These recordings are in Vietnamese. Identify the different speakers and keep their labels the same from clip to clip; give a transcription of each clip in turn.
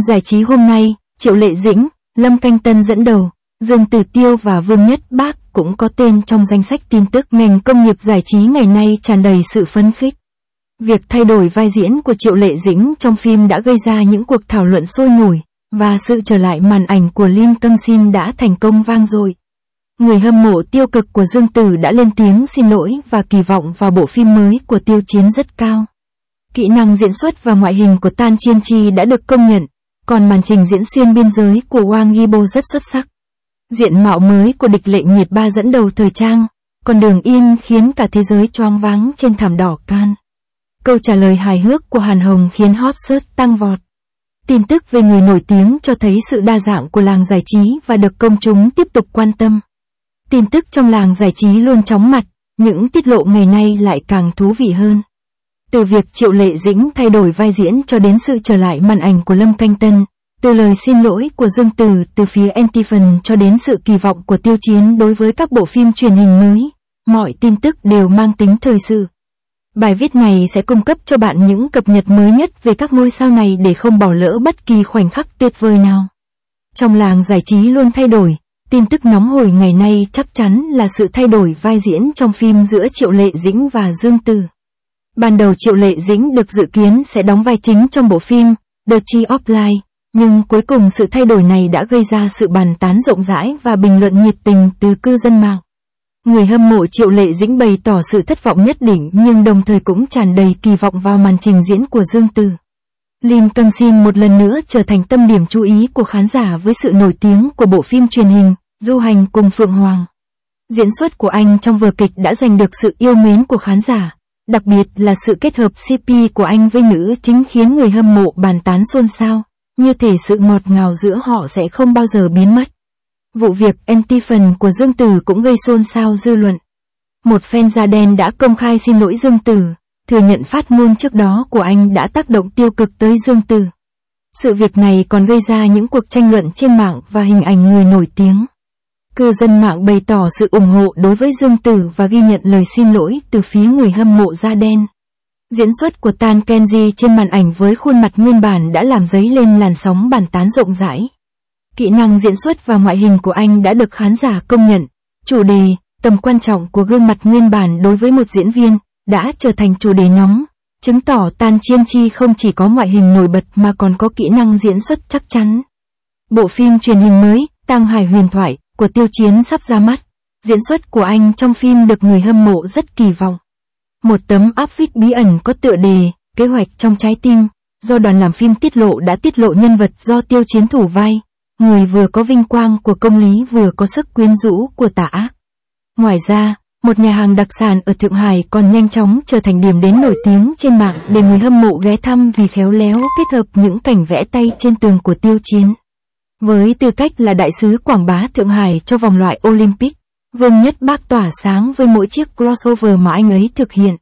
Speaker 1: trang giải trí hôm nay, Triệu Lệ Dĩnh, Lâm Canh Tân dẫn đầu, Dương Tử Tiêu và Vương Nhất Bác cũng có tên trong danh sách tin tức ngành công nghiệp giải trí ngày nay tràn đầy sự phấn khích. Việc thay đổi vai diễn của Triệu Lệ Dĩnh trong phim đã gây ra những cuộc thảo luận sôi nổi, và sự trở lại màn ảnh của Lim Tâm Sin đã thành công vang dội. Người hâm mộ tiêu cực của Dương Tử đã lên tiếng xin lỗi và kỳ vọng vào bộ phim mới của Tiêu Chiến rất cao. Kỹ năng diễn xuất và ngoại hình của Tan Chiên Chi đã được công nhận, còn màn trình diễn xuyên biên giới của Wang Yibo rất xuất sắc. Diện mạo mới của địch lệ nhiệt ba dẫn đầu thời trang, còn đường yên khiến cả thế giới choáng váng trên thảm đỏ can. Câu trả lời hài hước của Hàn Hồng khiến hot search tăng vọt. Tin tức về người nổi tiếng cho thấy sự đa dạng của làng giải trí và được công chúng tiếp tục quan tâm. Tin tức trong làng giải trí luôn chóng mặt, những tiết lộ ngày nay lại càng thú vị hơn. Từ việc Triệu Lệ Dĩnh thay đổi vai diễn cho đến sự trở lại màn ảnh của Lâm Canh Tân, từ lời xin lỗi của Dương từ từ phía Antiphon cho đến sự kỳ vọng của Tiêu Chiến đối với các bộ phim truyền hình mới, mọi tin tức đều mang tính thời sự. Bài viết này sẽ cung cấp cho bạn những cập nhật mới nhất về các ngôi sao này để không bỏ lỡ bất kỳ khoảnh khắc tuyệt vời nào. Trong làng giải trí luôn thay đổi, tin tức nóng hổi ngày nay chắc chắn là sự thay đổi vai diễn trong phim giữa Triệu Lệ Dĩnh và Dương từ Ban đầu Triệu Lệ Dĩnh được dự kiến sẽ đóng vai chính trong bộ phim The Chi offline nhưng cuối cùng sự thay đổi này đã gây ra sự bàn tán rộng rãi và bình luận nhiệt tình từ cư dân mạng. Người hâm mộ Triệu Lệ Dĩnh bày tỏ sự thất vọng nhất định nhưng đồng thời cũng tràn đầy kỳ vọng vào màn trình diễn của Dương Tử. Lim Căng Sin một lần nữa trở thành tâm điểm chú ý của khán giả với sự nổi tiếng của bộ phim truyền hình Du hành cùng Phượng Hoàng. Diễn xuất của anh trong vở kịch đã giành được sự yêu mến của khán giả, Đặc biệt là sự kết hợp CP của anh với nữ chính khiến người hâm mộ bàn tán xôn xao, như thể sự ngọt ngào giữa họ sẽ không bao giờ biến mất. Vụ việc Antiphon của Dương Tử cũng gây xôn xao dư luận. Một fan da đen đã công khai xin lỗi Dương Tử, thừa nhận phát ngôn trước đó của anh đã tác động tiêu cực tới Dương Tử. Sự việc này còn gây ra những cuộc tranh luận trên mạng và hình ảnh người nổi tiếng cư dân mạng bày tỏ sự ủng hộ đối với Dương Tử và ghi nhận lời xin lỗi từ phía người hâm mộ da đen. Diễn xuất của Tan Kenji trên màn ảnh với khuôn mặt nguyên bản đã làm dấy lên làn sóng bàn tán rộng rãi. Kỹ năng diễn xuất và ngoại hình của anh đã được khán giả công nhận. Chủ đề, tầm quan trọng của gương mặt nguyên bản đối với một diễn viên, đã trở thành chủ đề nóng, chứng tỏ Tan Chiên Chi không chỉ có ngoại hình nổi bật mà còn có kỹ năng diễn xuất chắc chắn. Bộ phim truyền hình mới, Tăng Hải Huyền Thoại, của Tiêu Chiến sắp ra mắt. Diễn xuất của anh trong phim được người hâm mộ rất kỳ vọng. Một tấm áp phích bí ẩn có tựa đề, kế hoạch trong trái tim, do đoàn làm phim tiết lộ đã tiết lộ nhân vật do Tiêu Chiến thủ vai, người vừa có vinh quang của công lý vừa có sức quyến rũ của tà ác. Ngoài ra, một nhà hàng đặc sản ở Thượng Hải còn nhanh chóng trở thành điểm đến nổi tiếng trên mạng để người hâm mộ ghé thăm vì khéo léo kết hợp những cảnh vẽ tay trên tường của Tiêu Chiến. Với tư cách là đại sứ quảng bá Thượng Hải cho vòng loại Olympic, Vương Nhất Bác tỏa sáng với mỗi chiếc crossover mà anh ấy thực hiện.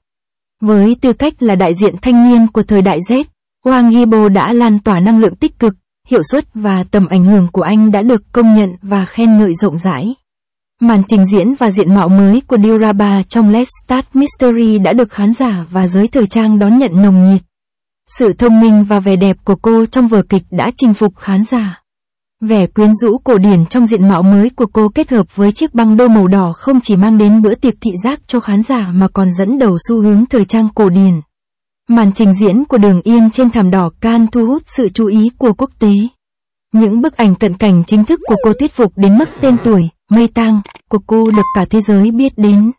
Speaker 1: Với tư cách là đại diện thanh niên của thời đại Z, Wang Yibo đã lan tỏa năng lượng tích cực, hiệu suất và tầm ảnh hưởng của anh đã được công nhận và khen ngợi rộng rãi. Màn trình diễn và diện mạo mới của Dioraba trong Let's Start Mystery đã được khán giả và giới thời trang đón nhận nồng nhiệt. Sự thông minh và vẻ đẹp của cô trong vở kịch đã chinh phục khán giả. Vẻ quyến rũ cổ điển trong diện mạo mới của cô kết hợp với chiếc băng đô màu đỏ không chỉ mang đến bữa tiệc thị giác cho khán giả mà còn dẫn đầu xu hướng thời trang cổ điển. Màn trình diễn của đường yên trên thảm đỏ can thu hút sự chú ý của quốc tế. Những bức ảnh cận cảnh chính thức của cô thuyết phục đến mức tên tuổi, mây tang, của cô được cả thế giới biết đến.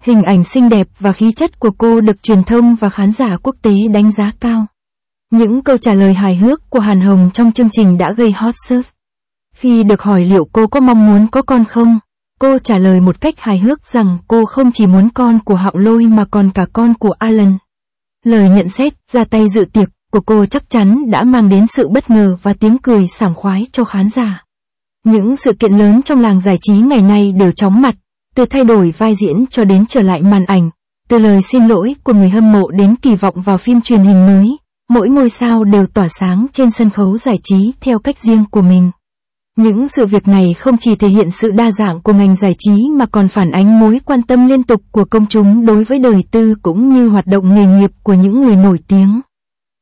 Speaker 1: Hình ảnh xinh đẹp và khí chất của cô được truyền thông và khán giả quốc tế đánh giá cao. Những câu trả lời hài hước của Hàn Hồng trong chương trình đã gây hot search. Khi được hỏi liệu cô có mong muốn có con không, cô trả lời một cách hài hước rằng cô không chỉ muốn con của Hạo Lôi mà còn cả con của Alan. Lời nhận xét, ra tay dự tiệc của cô chắc chắn đã mang đến sự bất ngờ và tiếng cười sảng khoái cho khán giả. Những sự kiện lớn trong làng giải trí ngày nay đều chóng mặt, từ thay đổi vai diễn cho đến trở lại màn ảnh, từ lời xin lỗi của người hâm mộ đến kỳ vọng vào phim truyền hình mới. Mỗi ngôi sao đều tỏa sáng trên sân khấu giải trí theo cách riêng của mình. Những sự việc này không chỉ thể hiện sự đa dạng của ngành giải trí mà còn phản ánh mối quan tâm liên tục của công chúng đối với đời tư cũng như hoạt động nghề nghiệp của những người nổi tiếng.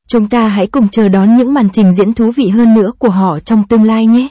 Speaker 1: Chúng ta hãy cùng chờ đón những màn trình diễn thú vị hơn nữa của họ trong tương lai nhé.